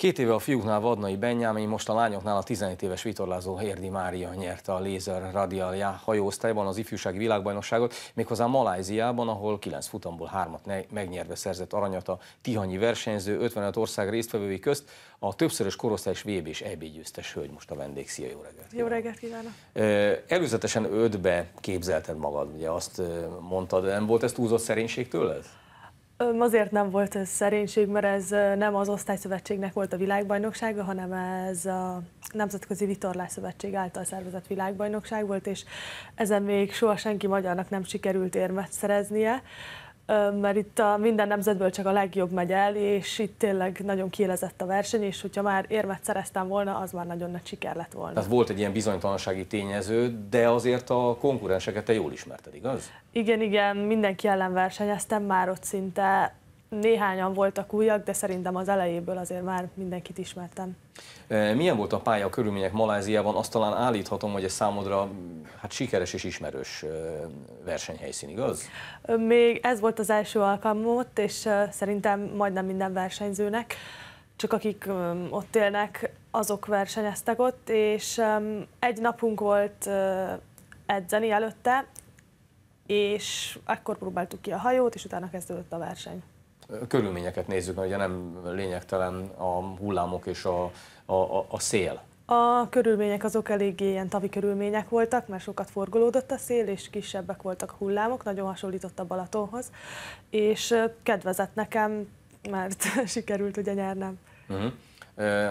Két éve a fiúknál Vadnai Benyámi, most a lányoknál a 17 éves vitorlázó Hérdi Mária nyerte a Lézer Radialjá hajóosztályban az ifjúsági világbajnokságot, méghozzá Maláziában, ahol 9 futamból 3 megnyerve szerzett aranyat a Tihanyi versenyző 55 ország résztvevői közt, a többszörös korosztályos VB és EB e győztes hölgy most a vendég. Szia, jó reggelt! Jó reggelt kívánok! Előzetesen ötbe képzelted magad, ugye azt mondtad, nem volt ez túlzott szerénység tőled? Azért nem volt ez szerénység, mert ez nem az osztályszövetségnek volt a világbajnoksága, hanem ez a Nemzetközi Vitorlás Szövetség által szervezett világbajnokság volt, és ezen még soha senki magyarnak nem sikerült érmet szereznie mert itt a minden nemzetből csak a legjobb megy el, és itt tényleg nagyon kiélezett a verseny, és hogyha már érmet szereztem volna, az már nagyon nagy siker lett volna. Tehát volt egy ilyen bizonytalansági tényező, de azért a konkurenseket te jól ismerted, igaz? Igen, igen, mindenki ellen versenyeztem, már ott szinte Néhányan voltak újak, de szerintem az elejéből azért már mindenkit ismertem. E, milyen volt a pálya a körülmények Maláziában? Azt talán állíthatom, hogy ez számodra hát sikeres és ismerős e, versenyhelyszín, igaz? Még ez volt az első alkalmam ott, és e, szerintem majdnem minden versenyzőnek, csak akik ott élnek, azok versenyeztek ott, és egy napunk volt edzeni előtte, és akkor próbáltuk ki a hajót, és utána kezdődött a verseny körülményeket nézzük, mert ugye nem lényegtelen a hullámok és a, a, a szél. A körülmények azok eléggé ilyen tavi körülmények voltak, mert sokat forgolódott a szél, és kisebbek voltak a hullámok, nagyon hasonlított a Balatonhoz, és kedvezett nekem, mert sikerült ugye nyernem. Uh-huh.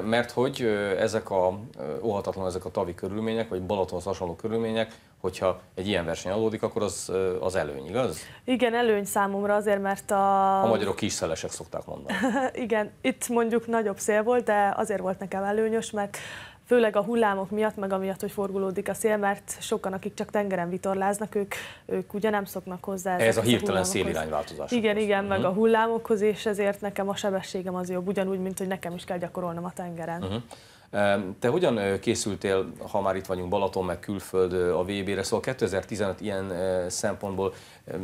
Mert hogy ezek a, óhatatlan ezek a tavi körülmények, vagy Balatonhoz hasonló körülmények hogyha egy ilyen verseny adódik, akkor az, az előny, igaz? Igen, előny számomra azért, mert a... A magyarok kiszelesek szokták mondani. Igen, itt mondjuk nagyobb szél volt, de azért volt nekem előnyös, mert főleg a hullámok miatt, meg amiatt, hogy forgulódik a szél, mert sokan, akik csak tengeren vitorláznak, ők, ők ugye nem szoknak hozzá. Ez a hirtelen a szélirányváltozás. Igen, igen, uh-huh. meg a mhm. hullámokhoz, és ezért nekem a sebességem az jobb, ugyanúgy, mint hogy nekem is kell gyakorolnom a tengeren. Uh-huh. Te hogyan készültél, ha már itt vagyunk Balaton, meg külföld a VB-re, szóval 2015 ilyen szempontból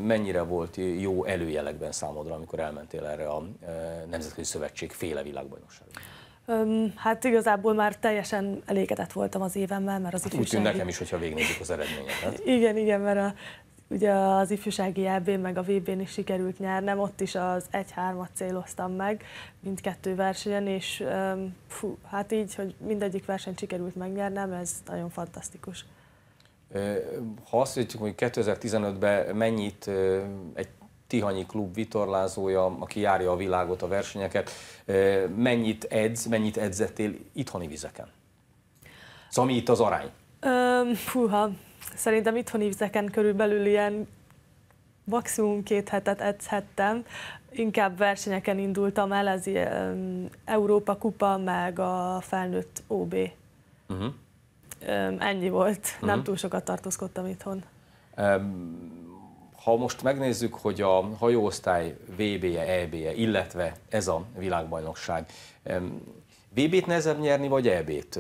mennyire volt jó előjelekben számodra, amikor elmentél erre a Nemzetközi Szövetség féle világbajnokságra? Öm, hát igazából már teljesen elégedett voltam az évemmel, mert az hát ifjúsági... Úgy tűnt nekem is, hogyha végignézzük az eredményeket. igen, igen, mert a, ugye az ifjúsági EB meg a vb n is sikerült nyernem, ott is az 1-3-at céloztam meg mindkettő versenyen, és fú, hát így, hogy mindegyik versenyt sikerült megnyernem, ez nagyon fantasztikus. Ha azt mondjuk, hogy 2015-ben mennyit egy Tihanyi klub vitorlázója, aki járja a világot, a versenyeket. Mennyit edz, mennyit edzettél itthoni vizeken? Szóval mi itt az arány? húha, szerintem itthoni vizeken körülbelül ilyen maximum két hetet edzhettem. Inkább versenyeken indultam el, az um, Európa Kupa, meg a felnőtt OB. Uh-huh. Mhm. ennyi volt, uh-huh. nem mhm. túl sokat tartózkodtam itthon. Um, ha most megnézzük, hogy a hajóosztály VB-je, EB-je, illetve ez a világbajnokság, VB-t nehezebb nyerni, vagy EB-t?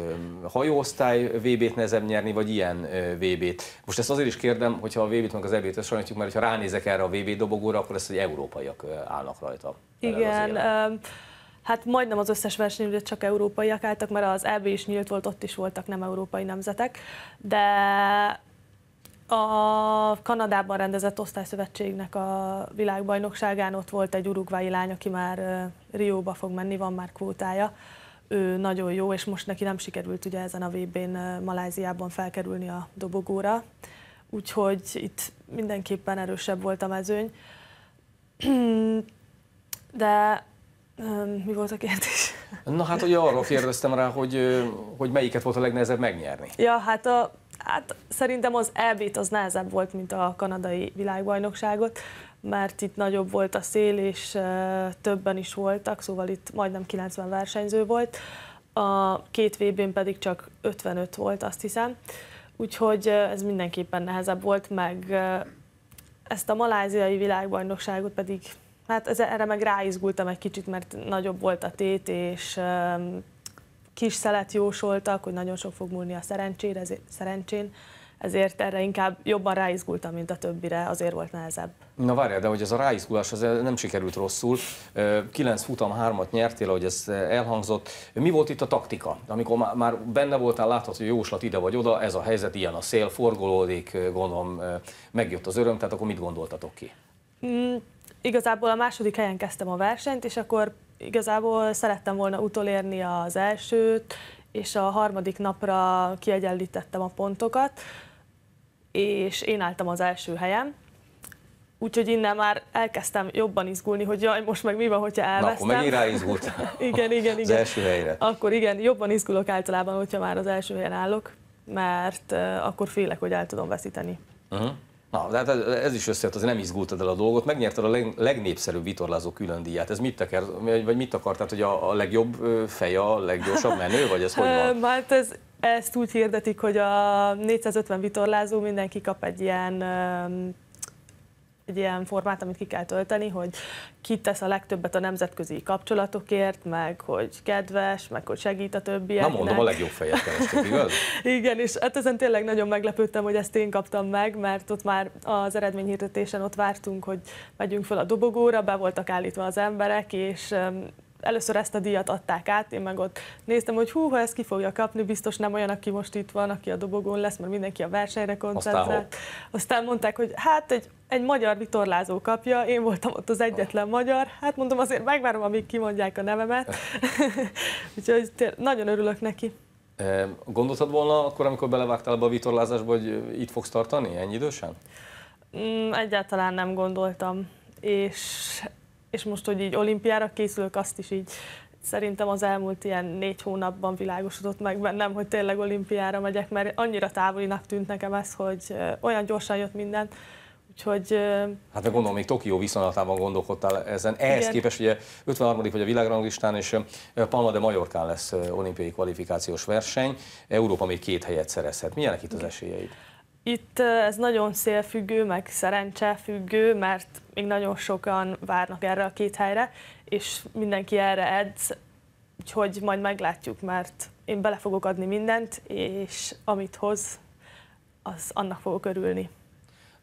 Hajóosztály VB-t nehezebb nyerni, vagy ilyen VB-t? Most ezt azért is kérdem, hogyha a VB-t meg az EB-t összehasonlítjuk, mert ha ránézek erre a VB dobogóra, akkor ezt, hogy európaiak állnak rajta. Igen, hát majdnem az összes versenyre csak európaiak álltak, mert az EB is nyílt volt, ott is voltak nem európai nemzetek, de a Kanadában rendezett osztályszövetségnek a világbajnokságán ott volt egy urugvái lány, aki már Rióba fog menni, van már kvótája. Ő nagyon jó, és most neki nem sikerült ugye ezen a vb n Maláziában felkerülni a dobogóra. Úgyhogy itt mindenképpen erősebb volt a mezőny. De mi volt a kérdés? Na hát hogy arról kérdeztem rá, hogy, hogy melyiket volt a legnehezebb megnyerni. Ja, hát a Hát szerintem az EB-t az nehezebb volt, mint a kanadai világbajnokságot, mert itt nagyobb volt a szél, és többen is voltak, szóval itt majdnem 90 versenyző volt, a két vb n pedig csak 55 volt, azt hiszem. Úgyhogy ez mindenképpen nehezebb volt, meg ezt a maláziai világbajnokságot pedig, hát erre meg ráizgultam egy kicsit, mert nagyobb volt a tét, és kis szelet jósoltak, hogy nagyon sok fog múlni a szerencsére, ezért, szerencsén, ezért erre inkább jobban ráizgultam, mint a többire, azért volt nehezebb. Na várjál, de hogy ez a ráizgulás az eh, nem sikerült rosszul. Eh, kilenc futam hármat nyertél, ahogy ez eh, elhangzott. Mi volt itt a taktika? Amikor már benne voltál, láthatod, hogy jóslat ide vagy oda, ez a helyzet, ilyen a szél, forgolódik, gondolom megjött az öröm, tehát akkor mit gondoltatok ki? Mm, igazából a második helyen kezdtem a versenyt, és akkor igazából szerettem volna utolérni az elsőt, és a harmadik napra kiegyenlítettem a pontokat, és én álltam az első helyen, Úgyhogy innen már elkezdtem jobban izgulni, hogy jaj, most meg mi van, hogyha elvesztem. Na, akkor megint ráizgultál. igen, igen, igen. Az első helyre. Akkor igen, jobban izgulok általában, hogyha már az első helyen állok, mert uh, akkor félek, hogy el tudom veszíteni. Uh-huh. Na, de hát ez is összejött, az nem izgultad el a dolgot, megnyerted a leg, legnépszerűbb vitorlázó külön díját. Ez mit teker, vagy mit akar, tehát hogy a, a legjobb fej a leggyorsabb menő, vagy ez hogy van? Hát ez, ezt úgy hirdetik, hogy a 450 vitorlázó mindenki kap egy ilyen egy ilyen formát, amit ki kell tölteni, hogy ki tesz a legtöbbet a nemzetközi kapcsolatokért, meg hogy kedves, meg hogy segít a többieknek. Na mondom, a legjobb fejet kerestek, igaz? Igen, és hát ezen tényleg nagyon meglepődtem, hogy ezt én kaptam meg, mert ott már az eredményhirdetésen ott vártunk, hogy megyünk fel a dobogóra, be voltak állítva az emberek, és először ezt a díjat adták át, én meg ott néztem, hogy hú, ha ezt ki fogja kapni, biztos nem olyan, aki most itt van, aki a dobogón lesz, mert mindenki a versenyre koncentrált. Aztán, Aztán mondták, hogy hát egy egy magyar vitorlázó kapja, én voltam ott az egyetlen magyar, hát mondom azért megvárom, amíg kimondják a nevemet, úgyhogy nagyon örülök neki. Gondoltad volna akkor, amikor belevágtál ebbe a vitorlázásba, hogy itt fogsz tartani ennyi idősen? Mm, egyáltalán nem gondoltam, és, és most, hogy így olimpiára készülök, azt is így szerintem az elmúlt ilyen négy hónapban világosodott meg bennem, hogy tényleg olimpiára megyek, mert annyira távolinak tűnt nekem ez, hogy olyan gyorsan jött minden, Úgyhogy, hát meg gondolom, még Tokió viszonylatában gondolkodtál ezen. Ehhez igen. képest ugye 53. vagy a világranglistán, és Palma de Majorkán lesz olimpiai kvalifikációs verseny. Európa még két helyet szerezhet. Milyenek itt az esélyeid? Itt ez nagyon szélfüggő, meg szerencsefüggő, mert még nagyon sokan várnak erre a két helyre, és mindenki erre edz, úgyhogy majd meglátjuk, mert én bele fogok adni mindent, és amit hoz, az annak fogok örülni.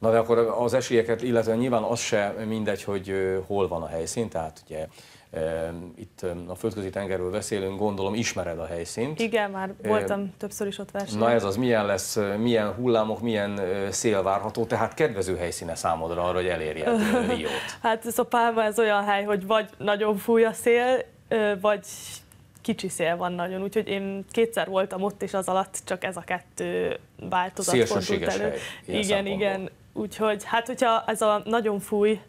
Na de akkor az esélyeket, illetve nyilván az se mindegy, hogy hol van a helyszín, tehát ugye itt a földközi tengerről beszélünk, gondolom ismered a helyszínt. Igen, már voltam többször is ott versenyt. Na ez az, milyen lesz, milyen hullámok, milyen szél várható, tehát kedvező helyszíne számodra arra, hogy elérjed Riót. hát ez a pálma, ez olyan hely, hogy vagy nagyon fúj a szél, vagy kicsi szél van nagyon, úgyhogy én kétszer voltam ott, és az alatt csak ez a kettő változat fordult elő. Hely, igen, igen, Úgyhogy hát, hogyha ez a nagyon fúj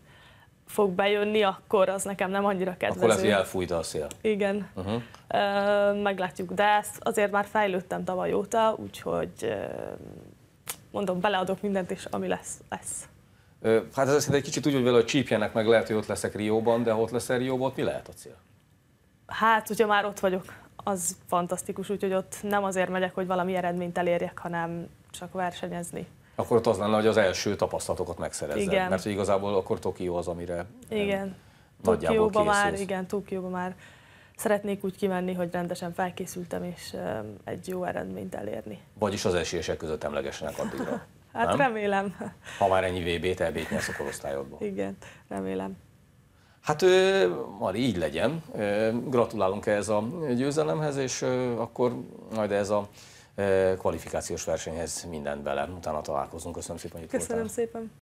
fog bejönni, akkor az nekem nem annyira kedvező. Akkor lehet, elfújta a szél. Igen. Uh-huh. Ö, meglátjuk, de ezt azért már fejlődtem tavaly óta, úgyhogy mondom, beleadok mindent, és ami lesz, lesz. Ö, hát ez egy kicsit úgy, hogy vele, hogy csípjenek meg, lehet, hogy ott leszek Rióban, de ha ott leszel Rióban, ott mi lehet a cél? Hát, hogyha már ott vagyok, az fantasztikus, úgyhogy ott nem azért megyek, hogy valami eredményt elérjek, hanem csak versenyezni. Akkor ott az lenne, hogy az első tapasztalatokat megszerezzed. Igen. Mert igazából akkor Tokió az, amire igen. nagyjából Tokióba már, igen, Tokióba már szeretnék úgy kimenni, hogy rendesen felkészültem, és egy jó eredményt elérni. Vagyis az esélyesek között emlegesenek addigra. hát nem? remélem. Ha már ennyi VB-t, EB-t nyersz a korosztályodban. Igen, remélem. Hát Mari, így legyen. Gratulálunk ehhez a győzelemhez, és akkor majd ez a kvalifikációs versenyhez mindent bele. Utána találkozunk. Köszönöm szépen, hogy itt Köszönöm voltál. szépen.